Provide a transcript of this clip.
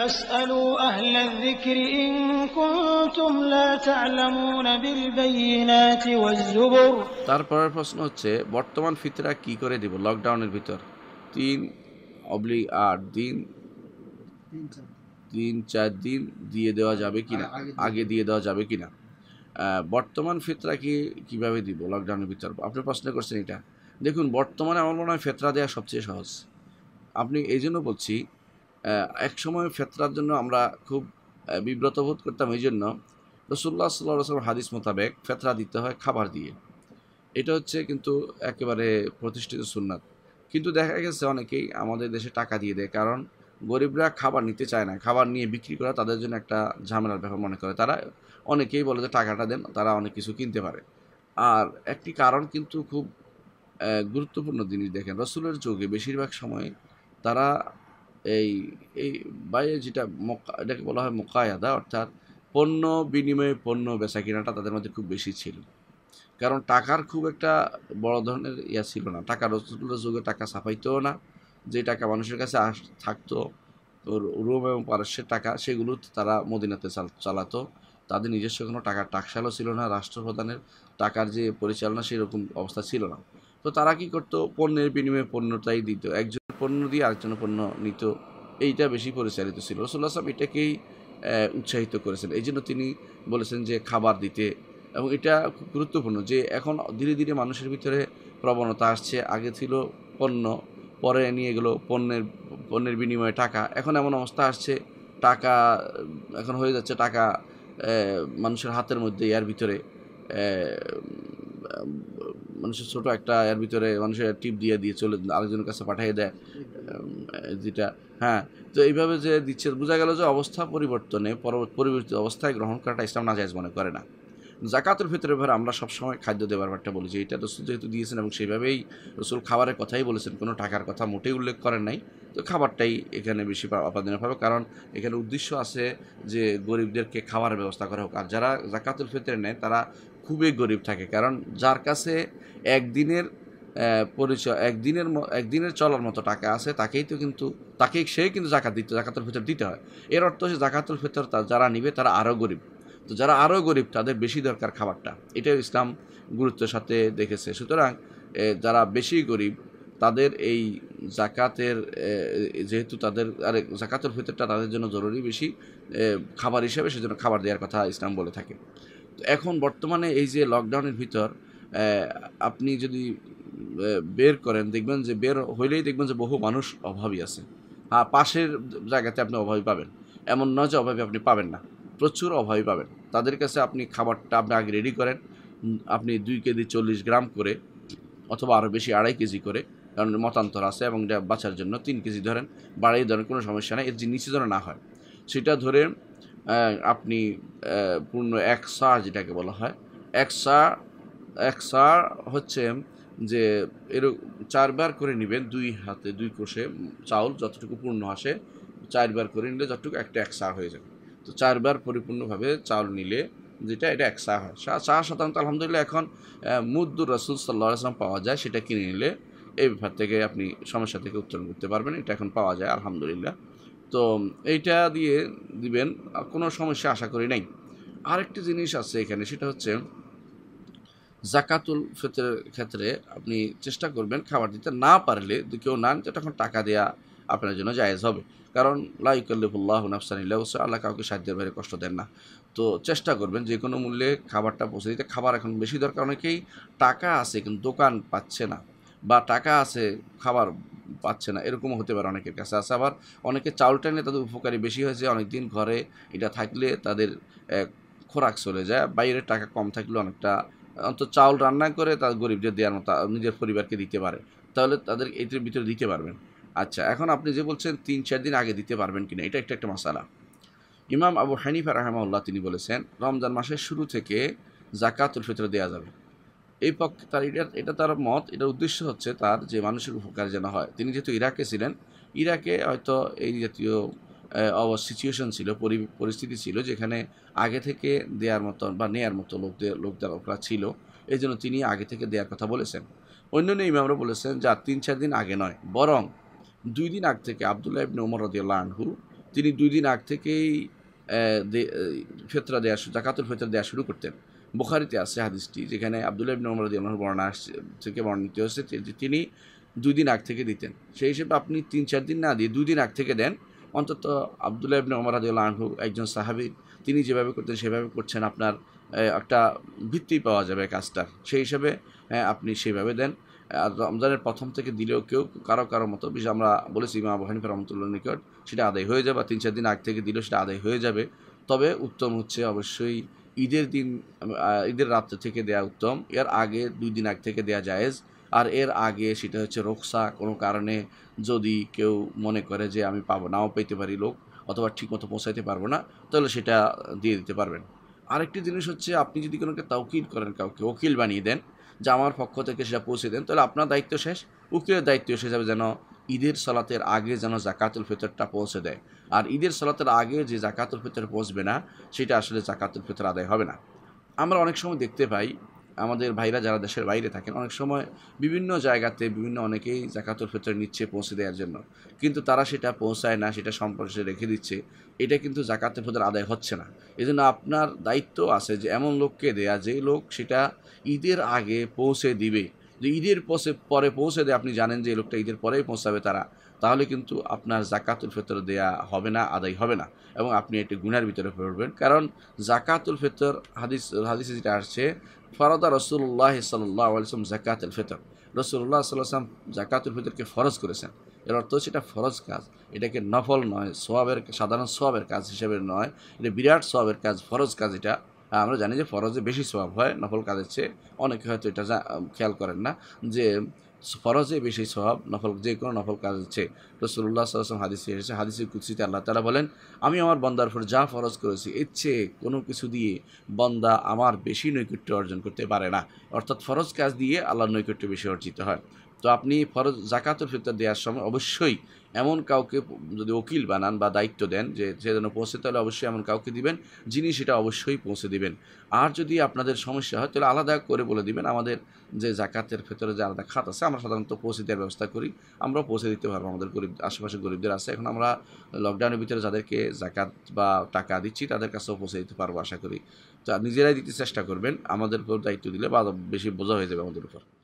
তারপর তারপরের প্রশ্ন হচ্ছে বর্তমান ফিতরা কি করে দিব লকডাউনের ভিতর তিন অবলি আট দিন তিন চার দিন দিয়ে দেওয়া যাবে কিনা আগে দিয়ে দেওয়া যাবে কিনা বর্তমান ফিতরা কি কীভাবে দিব লকডাউনের ভিতর আপনি প্রশ্ন করছেন এটা দেখুন বর্তমানে আমার মনে হয় ফেতরা দেওয়া সবচেয়ে সহজ আপনি এই জন্য বলছি এক সময় ফেতরার জন্য আমরা খুব বিব্রত বোধ করতাম এই জন্য রসুল্লাহ সাল্লাহ রসলাম হাদিস মোতাবেক ফেতরা দিতে হয় খাবার দিয়ে এটা হচ্ছে কিন্তু একেবারে প্রতিষ্ঠিত সুন্নাত কিন্তু দেখা গেছে অনেকেই আমাদের দেশে টাকা দিয়ে দেয় কারণ গরিবরা খাবার নিতে চায় না খাবার নিয়ে বিক্রি করা তাদের জন্য একটা ঝামেলার ব্যাপার মনে করে তারা অনেকেই বলে যে টাকাটা দেন তারা অনেক কিছু কিনতে পারে আর একটি কারণ কিন্তু খুব গুরুত্বপূর্ণ জিনিস দেখেন রসুলের যুগে বেশিরভাগ সময় তারা এই এই বাইরে যেটা এটাকে বলা হয় মোকায়াদা অর্থাৎ পণ্য বিনিময়ে পণ্য বেচা কেনাটা তাদের মধ্যে খুব বেশি ছিল কারণ টাকার খুব একটা বড় ধরনের ইয়া ছিল না টাকা রসুলের যুগে টাকা ছাপাইতেও না যে টাকা মানুষের কাছে আস থাকতো রোম এবং পারস্যের টাকা সেগুলো তারা মদিনাতে চালাতো তাদের নিজস্ব কোনো টাকার টাকশালও ছিল না রাষ্ট্রপ্রধানের টাকার যে পরিচালনা সেরকম অবস্থা ছিল না তো তারা কি করত পণ্যের বিনিময়ে পণ্যটাই দিত একজন পণ্য দিয়ে আরেকজন পণ্য নিত এইটা বেশি পরিচালিত ছিল রসুল্লাহ সাহেব এটাকেই উৎসাহিত করেছেন এই জন্য তিনি বলেছেন যে খাবার দিতে এবং এটা খুব গুরুত্বপূর্ণ যে এখন ধীরে ধীরে মানুষের ভিতরে প্রবণতা আসছে আগে ছিল পণ্য পরে নিয়ে গেলো পণ্যের পণ্যের বিনিময়ে টাকা এখন এমন অবস্থা আসছে টাকা এখন হয়ে যাচ্ছে টাকা মানুষের হাতের মধ্যে ইয়ার ভিতরে মানুষের ছোট একটা এর ভিতরে মানুষের টিপ দিয়ে দিয়ে চলে আরেকজনের কাছে পাঠিয়ে দেয় যেটা হ্যাঁ তো এইভাবে যে দিচ্ছে বোঝা গেল যে অবস্থা পরিবর্তনে পরিবর্তিত অবস্থায় গ্রহণ করাটা ইসলাম নাজায়জ মনে করে না জাকাতের ভিতরে ভাবে আমরা সবসময় খাদ্য দেওয়ার ব্যাপারটা বলেছি এটা রসুল যেহেতু দিয়েছেন এবং সেইভাবেই রসুল খাবারের কথাই বলেছেন কোনো টাকার কথা মোটেই উল্লেখ করেন নাই তো খাবারটাই এখানে বেশি আপাদনীয় হবে কারণ এখানে উদ্দেশ্য আছে যে গরিবদেরকে খাওয়ার ব্যবস্থা করা হোক আর যারা জাকাতুল ফিতরে নেয় তারা খুবই গরিব থাকে কারণ যার কাছে একদিনের পরিচয় একদিনের একদিনের চলার মতো টাকা আছে তাকেই তো কিন্তু তাকেই সে কিন্তু জাকাত দিতে জাকাতুল ফিতর দিতে হয় এর অর্থ হচ্ছে জাকাতুল ফিতর যারা নিবে তারা আরও গরিব তো যারা আরও গরিব তাদের বেশি দরকার খাবারটা এটাও ইসলাম গুরুত্বের সাথে দেখেছে সুতরাং যারা বেশি গরিব তাদের এই জাকাতের যেহেতু তাদের আরে জাকাতের ফিতরটা তাদের জন্য জরুরি বেশি খাবার হিসেবে সেজন্য খাবার দেওয়ার কথা ইসলাম বলে থাকে এখন বর্তমানে এই যে লকডাউনের ভিতর আপনি যদি বের করেন দেখবেন যে বের হইলেই দেখবেন যে বহু মানুষ অভাবী আছে হ্যাঁ পাশের জায়গাতে আপনি অভাবী পাবেন এমন নয় যে অভাবী আপনি পাবেন না প্রচুর অভাবী পাবেন তাদের কাছে আপনি খাবারটা আপনি আগে রেডি করেন আপনি দুই কেজি চল্লিশ গ্রাম করে অথবা আরও বেশি আড়াই কেজি করে কারণ মতান্তর আছে এবং বাঁচার জন্য তিন কেজি ধরেন বাড়াই ধরেন কোনো সমস্যা নেই এর যে নিচে ধরে না হয় সেটা ধরে আপনি পূর্ণ একসা যেটাকে বলা হয় একসা একসা হচ্ছে যে এর চারবার করে নেবেন দুই হাতে দুই কোষে চাউল যতটুকু পূর্ণ আসে চারবার করে নিলে যতটুকু একটা একসা হয়ে যাবে তো চারবার পরিপূর্ণভাবে চাউল নিলে যেটা এটা এক চা হয় চা সাধারণত আলহামদুলিল্লাহ এখন মুদ্দুর রসুল সাল্লাহ আসলাম পাওয়া যায় সেটা কিনে নিলে এই ব্যাপার থেকে আপনি সমস্যা থেকে উত্তরণ করতে পারবেন এটা এখন পাওয়া যায় আলহামদুলিল্লাহ তো এইটা দিয়ে দিবেন কোনো সমস্যা আশা করি নাই আরেকটি জিনিস আছে এখানে সেটা হচ্ছে জাকাতুল ফিতরের ক্ষেত্রে আপনি চেষ্টা করবেন খাবার দিতে না পারলে কেউ নান নিতে তখন টাকা দেয়া আপনার জন্য জায়েজ হবে কারণ লাইকাল্লিফুল্লাহ নাফসানিল্লাহ আল্লাহ কাউকে সাহায্যের বাইরে কষ্ট দেন না তো চেষ্টা করবেন যে কোনো মূল্যে খাবারটা পৌঁছে দিতে খাবার এখন বেশি দরকার অনেকেই টাকা আছে কিন্তু দোকান পাচ্ছে না বা টাকা আছে খাবার পাচ্ছে না এরকমও হতে পারে অনেকের কাছে আছে আচ্ছা, আবার অনেকে চাউলটা নিয়ে তাদের উপকারী বেশি হয়েছে অনেকদিন ঘরে এটা থাকলে তাদের খোরাক চলে যায় বাইরের টাকা কম থাকলে অনেকটা অন্তত চাউল রান্না করে তার গরিবদের দেওয়ার মতো নিজের পরিবারকে দিতে পারে তাহলে তাদের এটির ভিতরে দিতে পারবেন আচ্ছা এখন আপনি যে বলছেন তিন চার দিন আগে দিতে পারবেন কিনা এটা একটা একটা মশালা ইমাম আবু হানিফা রাহমাউল্লাহ তিনি বলেছেন রমজান মাসের শুরু থেকে জাকাতুল ফিতর দেওয়া যাবে এই পক্ষে তার এটা এটা তার মত এটার উদ্দেশ্য হচ্ছে তার যে মানুষের উপকার যেন হয় তিনি যেহেতু ইরাকে ছিলেন ইরাকে হয়তো এই জাতীয় অব সিচুয়েশন ছিল পরিস্থিতি ছিল যেখানে আগে থেকে দেওয়ার মতো বা নেয়ার মতো লোকদের লোকদের লোকরা ছিল এই জন্য তিনি আগে থেকে দেওয়ার কথা বলেছেন অন্যান্য ইমামরা বলেছেন যা তিন চার দিন আগে নয় বরং দুই দিন আগ থেকে আবদুল্লাহ ইবনে ওমর রদিয়াল্লাহ আনহু তিনি দুই দিন আগ থেকেই ফেতরা দেওয়া জাকাতুল ফেতরা দেওয়া শুরু করতেন বোখারিতে আছে হাদিসটি যেখানে আবদুল্লাহ ইবিন ওমর আল্লাহ বর্ণনা আসছে থেকে বর্ণিত হচ্ছে তিনি দুই দিন আগ থেকে দিতেন সেই হিসেবে আপনি তিন চার দিন না দিয়ে দুই দিন আগ থেকে দেন অন্তত আবদুল্লাহ ইবনে ওমর আদি আনহু একজন সাহাবি তিনি যেভাবে করতেন সেভাবে করছেন আপনার একটা ভিত্তি পাওয়া যাবে কাজটার সেই হিসাবে আপনি সেভাবে দেন আর রমজানের প্রথম থেকে দিলেও কেউ কারো কারো মতো বিশেষ আমরা বলেছি ইমা আবু রহমতুল্লাহ নিকট সেটা আদায় হয়ে যাবে বা তিন চার দিন আগ থেকে দিলেও সেটা আদায় হয়ে যাবে তবে উত্তম হচ্ছে অবশ্যই ঈদের দিন ঈদের রাত্রে থেকে দেয়া উত্তম এর আগে দুই দিন আগে থেকে দেয়া জায়েজ আর এর আগে সেটা হচ্ছে রোকসা কোনো কারণে যদি কেউ মনে করে যে আমি পাবো নাও পেতে পারি লোক অথবা ঠিকমতো পৌঁছাইতে পারবো না তাহলে সেটা দিয়ে দিতে পারবেন আরেকটি জিনিস হচ্ছে আপনি যদি কোনোকে তাউকিল করেন কাউকে উকিল বানিয়ে দেন যে আমার পক্ষ থেকে সেটা পৌঁছে দেন তাহলে আপনার দায়িত্ব শেষ উকিলের দায়িত্ব শেষ হবে যেন ঈদের সালাতের আগে যেন জাকাতুল ফিতরটা পৌঁছে দেয় আর ঈদের সালাতের আগে যে জাকাতুল ফিতর পৌঁছবে না সেটা আসলে জাকাতুল ফিতর আদায় হবে না আমরা অনেক সময় দেখতে পাই আমাদের ভাইরা যারা দেশের বাইরে থাকেন অনেক সময় বিভিন্ন জায়গাতে বিভিন্ন অনেকেই জাকাতুল ফিতর নিচ্ছে পৌঁছে দেওয়ার জন্য কিন্তু তারা সেটা পৌঁছায় না সেটা সম্পর্কে রেখে দিচ্ছে এটা কিন্তু জাকাতুল ফিতর আদায় হচ্ছে না এজন্য আপনার দায়িত্ব আছে যে এমন লোককে দেয়া যে লোক সেটা ঈদের আগে পৌঁছে দিবে যে ঈদের পশে পরে পৌঁছে দেয় আপনি জানেন যে লোকটা ঈদের পরেই পৌঁছাবে তারা তাহলে কিন্তু আপনার জাকাতুল ফেতর দেয়া হবে না আদায় হবে না এবং আপনি একটি গুণার ভিতরে পড়বেন কারণ জাকাতুল ফেতর হাদিস হাদিসে যেটা আসছে ফরদা রসুল্লাহ সাল্লাহ আলসম জাকাতুল ফেতর রসুল্লাহ সাল্লাম জাকাতুল ফেতরকে ফরজ করেছেন এর অর্থ হচ্ছে এটা ফরজ কাজ এটাকে নফল নয় সোয়াবের সাধারণ সোয়াবের কাজ হিসেবে নয় এটা বিরাট সোয়াবের কাজ ফরজ কাজ এটা আমরা জানি যে ফরজে বেশি সবাব হয় নফল কাজের চেয়ে অনেকে হয়তো এটা খেয়াল করেন না যে ফরজে বেশি স্বভাব নফল যে কোনো নফল কাজ হচ্ছে সুল্লাহ সাল্লাম হাদিসে এসেছে হাদিসি কুৎসিতে আল্লাহ তারা বলেন আমি আমার বন্দার উপর যা ফরজ করেছি ইচ্ছে কোনো কিছু দিয়ে বন্দা আমার বেশি নৈকট্য অর্জন করতে পারে না অর্থাৎ ফরজ কাজ দিয়ে আল্লাহর নৈকট্য বেশি অর্জিত হয় তো আপনি ফরজ জাকাতুল ফিতর দেওয়ার সময় অবশ্যই এমন কাউকে যদি উকিল বানান বা দায়িত্ব দেন যে সে যেন পৌঁছে তাহলে অবশ্যই এমন কাউকে দিবেন যিনি সেটা অবশ্যই পৌঁছে দিবেন আর যদি আপনাদের সমস্যা হয় তাহলে আলাদা করে বলে দিবেন আমাদের যে জাকাতের ভেতরে যে আলাদা খাত আছে আমরা সাধারণত পৌঁছে দেওয়ার ব্যবস্থা করি আমরাও পৌঁছে দিতে পারবো আমাদের গরিব আশেপাশে গরিবদের আছে এখন আমরা লকডাউনের ভিতরে যাদেরকে জাকাত বা টাকা দিচ্ছি তাদের কাছেও পৌঁছে দিতে পারবো আশা করি তা নিজেরাই দিতে চেষ্টা করবেন আমাদের উপর দায়িত্ব দিলে বা বেশি বোঝা হয়ে যাবে আমাদের উপর